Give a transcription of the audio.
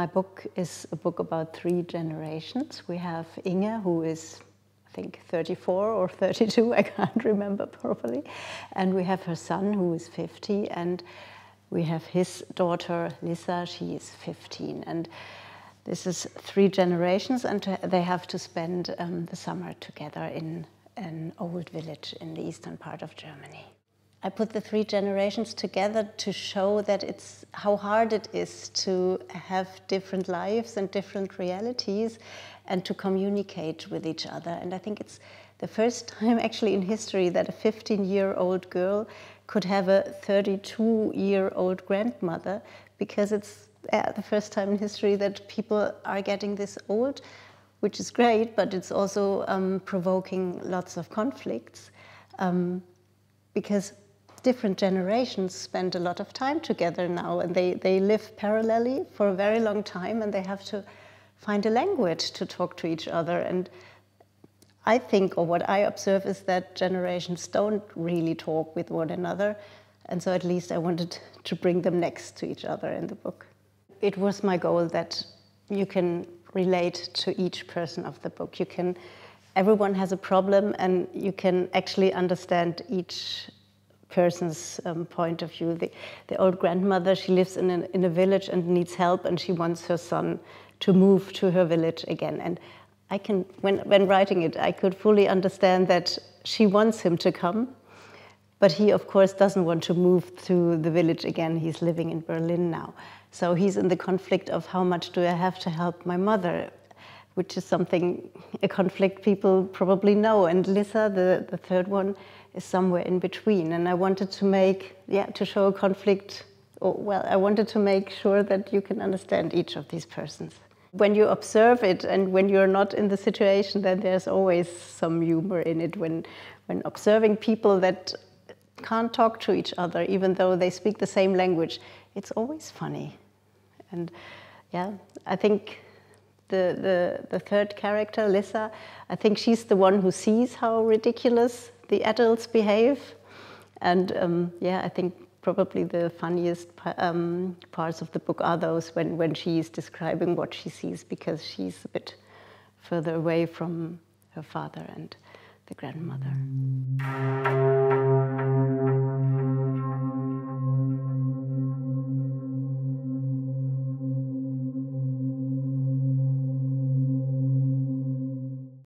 my book is a book about three generations. We have Inge, who is, I think, 34 or 32, I can't remember properly. And we have her son, who is 50. And we have his daughter, Lisa, she is 15. And this is three generations, and they have to spend um, the summer together in an old village in the eastern part of Germany. I put the three generations together to show that it's how hard it is to have different lives and different realities and to communicate with each other. And I think it's the first time actually in history that a 15 year old girl could have a 32 year old grandmother because it's yeah, the first time in history that people are getting this old, which is great, but it's also um, provoking lots of conflicts. Um, because different generations spend a lot of time together now and they, they live parallelly for a very long time and they have to find a language to talk to each other. And I think, or what I observe, is that generations don't really talk with one another. And so at least I wanted to bring them next to each other in the book. It was my goal that you can relate to each person of the book. You can everyone has a problem and you can actually understand each person's um, point of view. The, the, old grandmother, she lives in, an, in a village and needs help, and she wants her son to move to her village again. And I can, when, when writing it, I could fully understand that she wants him to come, but he, of course, doesn't want to move to the village again. He's living in Berlin now. So he's in the conflict of how much do I have to help my mother which is something, a conflict people probably know. And Lissa, the, the third one, is somewhere in between. And I wanted to make, yeah, to show a conflict, or, well, I wanted to make sure that you can understand each of these persons. When you observe it and when you're not in the situation, then there's always some humor in it. When, when observing people that can't talk to each other, even though they speak the same language, it's always funny. And yeah, I think the, the, the third character, Lissa, I think she's the one who sees how ridiculous the adults behave. And um, yeah, I think probably the funniest um, parts of the book are those when, when she is describing what she sees because she's a bit further away from her father and the grandmother.